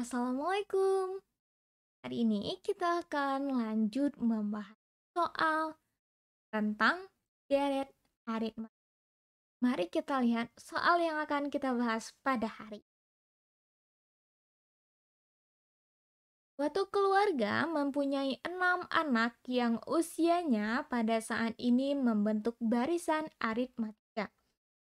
Assalamualaikum. Hari ini kita akan lanjut membahas soal tentang deret aritmatik. Mari kita lihat soal yang akan kita bahas pada hari ini. Suatu keluarga mempunyai enam anak yang usianya pada saat ini membentuk barisan aritmatik.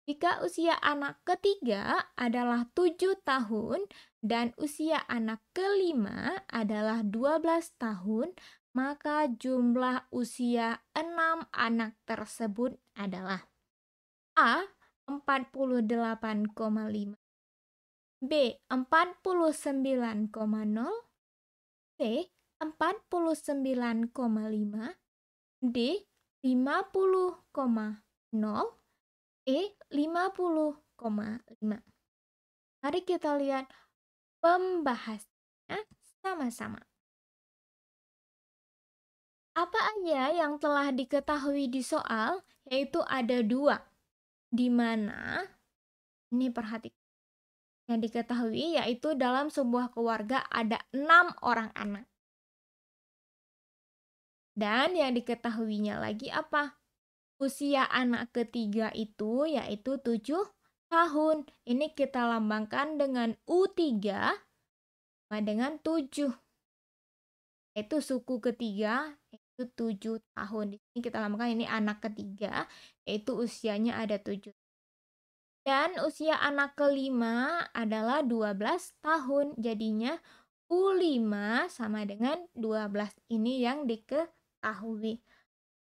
Jika usia anak ketiga adalah 7 tahun dan usia anak kelima adalah 12 tahun, maka jumlah usia 6 anak tersebut adalah A 48,5 B 49,0 C 49,5 D 50,0 E 50,5. Mari kita lihat pembahasannya sama-sama. Apa aja yang telah diketahui di soal? Yaitu ada dua, di mana ini perhatikan yang diketahui yaitu dalam sebuah keluarga ada enam orang anak. Dan yang diketahuinya lagi apa? Usia anak ketiga itu yaitu 7 tahun. Ini kita lambangkan dengan U3 sama dengan 7. Itu suku ketiga itu 7 tahun. Di sini kita lambangkan ini anak ketiga yaitu usianya ada 7 dan usia anak kelima adalah 12 tahun. Jadinya U5 sama dengan 12. Ini yang diketahui.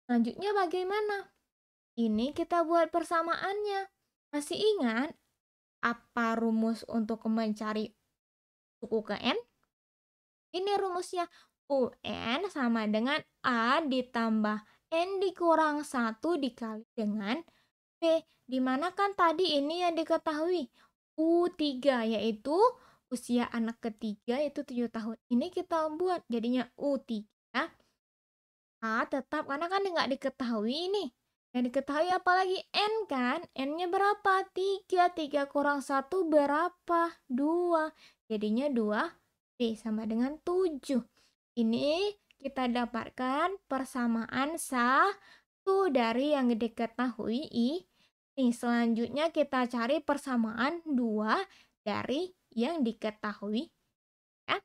Selanjutnya bagaimana? Ini kita buat persamaannya. Masih ingat apa rumus untuk mencari suku ke N? Ini rumusnya UN sama dengan A ditambah N dikurang 1 dikali dengan p. Dimana kan tadi ini yang diketahui U3 yaitu usia anak ketiga itu 7 tahun. Ini kita buat jadinya U3. A tetap karena kan nggak diketahui ini. Yang diketahui apalagi N kan? N-nya berapa? 3. 3 kurang 1 berapa? 2. Jadinya 2 B sama dengan 7. Ini kita dapatkan persamaan satu dari yang diketahui I. Nih, selanjutnya kita cari persamaan 2 dari yang diketahui ya.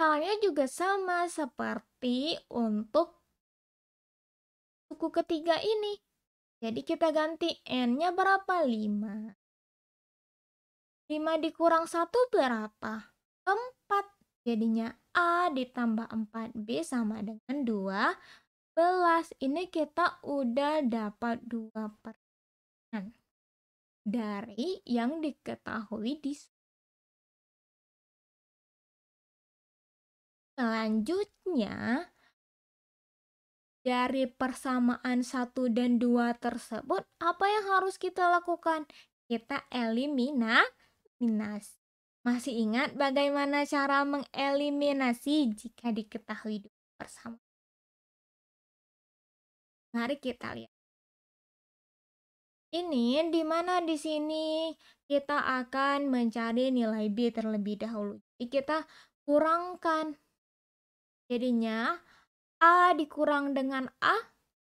Halnya juga sama seperti untuk suku ketiga ini. Jadi kita ganti N-nya berapa? 5. 5 dikurang 1 berapa? 4. Jadinya A ditambah 4B sama dengan 12. Ini kita udah dapat 2 persen dari yang diketahui di Selanjutnya, dari persamaan satu dan dua tersebut, apa yang harus kita lakukan? Kita eliminasi. Masih ingat bagaimana cara mengeliminasi jika diketahui dua persamaan? Mari kita lihat. Ini di mana di sini kita akan mencari nilai B terlebih dahulu. Jadi kita kurangkan. Jadinya A dikurang dengan A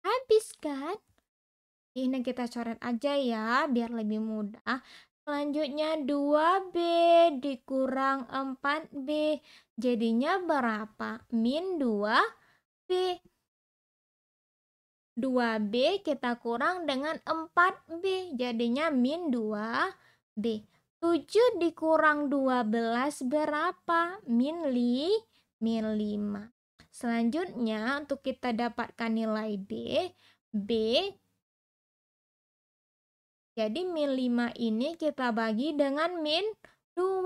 habis kan? Ini kita coret aja ya biar lebih mudah. Selanjutnya 2B dikurang 4B. Jadinya berapa? Min 2B. 2B kita kurang dengan 4B. Jadinya min 2B. 7 dikurang 12 berapa? Min, li, min 5. Selanjutnya, untuk kita dapatkan nilai B, B, jadi min 5 ini kita bagi dengan min 2.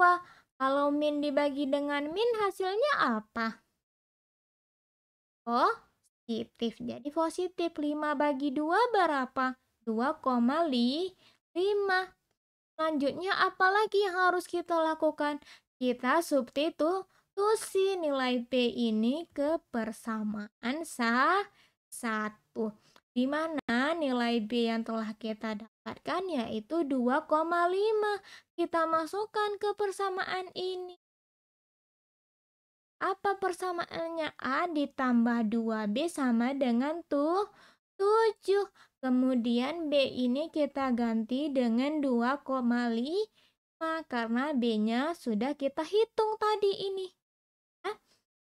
Kalau min dibagi dengan min, hasilnya apa? Positif. Jadi positif 5 bagi 2 berapa? 2,5. Selanjutnya, apa lagi yang harus kita lakukan? Kita substitusi substitusi nilai p ini ke persamaan sah satu di mana nilai B yang telah kita dapatkan yaitu 2,5. Kita masukkan ke persamaan ini. Apa persamaannya? A ditambah 2B sama dengan tuh 7. Kemudian B ini kita ganti dengan 2,5 karena B-nya sudah kita hitung tadi ini.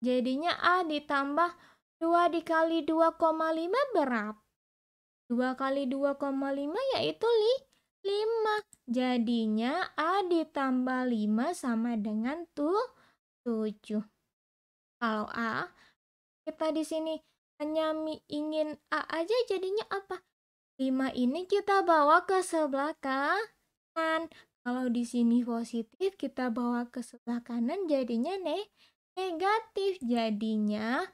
Jadinya A ditambah 2 dikali 2,5 berapa? 2 kali 2,5 yaitu 5. Jadinya A ditambah 5 sama dengan 7. Kalau A, kita di sini hanya ingin A aja jadinya apa? 5 ini kita bawa ke sebelah kanan. Kalau di sini positif, kita bawa ke sebelah kanan jadinya nih negatif. Jadinya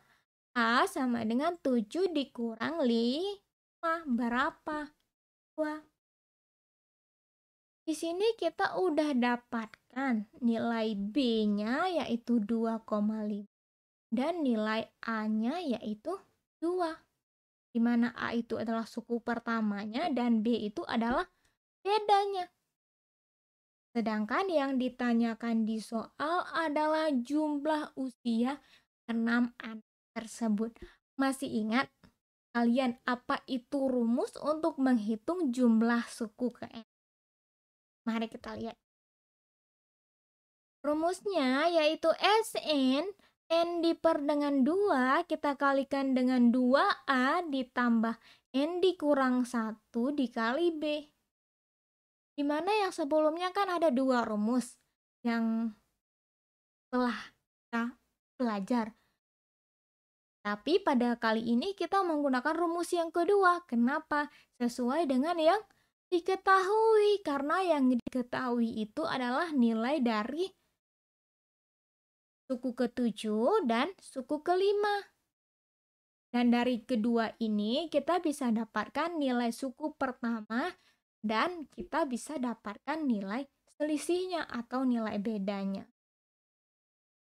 A sama dengan 7 dikurang 5. Berapa? 2. Di sini kita udah dapatkan nilai B-nya yaitu 2,5 dan nilai A-nya yaitu 2 di mana A itu adalah suku pertamanya dan B itu adalah bedanya. Sedangkan yang ditanyakan di soal adalah jumlah usia enam anak tersebut. Masih ingat kalian apa itu rumus untuk menghitung jumlah suku ke N? Mari kita lihat. Rumusnya yaitu Sn N diper dengan 2 kita kalikan dengan 2A ditambah N dikurang 1 dikali B. Di mana yang sebelumnya kan ada dua rumus yang telah kita belajar. Tapi pada kali ini kita menggunakan rumus yang kedua. Kenapa? Sesuai dengan yang diketahui. Karena yang diketahui itu adalah nilai dari suku ketujuh dan suku kelima. Dan dari kedua ini kita bisa dapatkan nilai suku pertama dan kita bisa dapatkan nilai selisihnya atau nilai bedanya.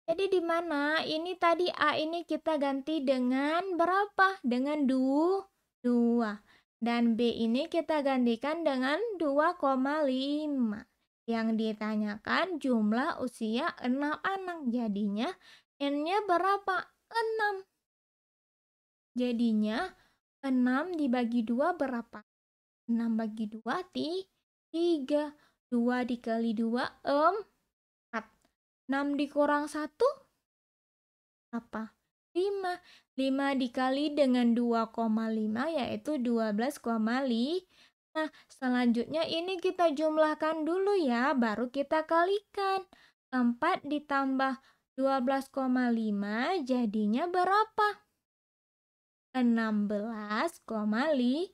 Jadi di mana ini tadi A ini kita ganti dengan berapa? Dengan 2, Dua. Dan B ini kita gantikan dengan 2,5. Yang ditanyakan jumlah usia 6 anak. Jadinya N-nya berapa? 6. Jadinya 6 dibagi 2 berapa? 6 bagi 2, 3. 2 dikali 2, 4. 6 dikurang 1, apa? 5. 5 dikali dengan 2,5 yaitu 12,5. Nah, selanjutnya ini kita jumlahkan dulu ya, baru kita kalikan. 4 ditambah 12,5 jadinya berapa? 16,5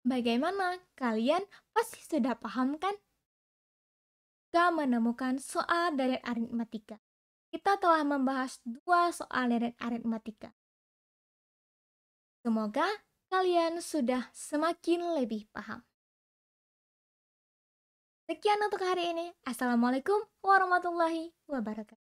Bagaimana? Kalian pasti sudah paham kan? Kita menemukan soal dari aritmatika. Kita telah membahas dua soal dari aritmatika. Semoga kalian sudah semakin lebih paham. Sekian untuk hari ini. Assalamualaikum warahmatullahi wabarakatuh.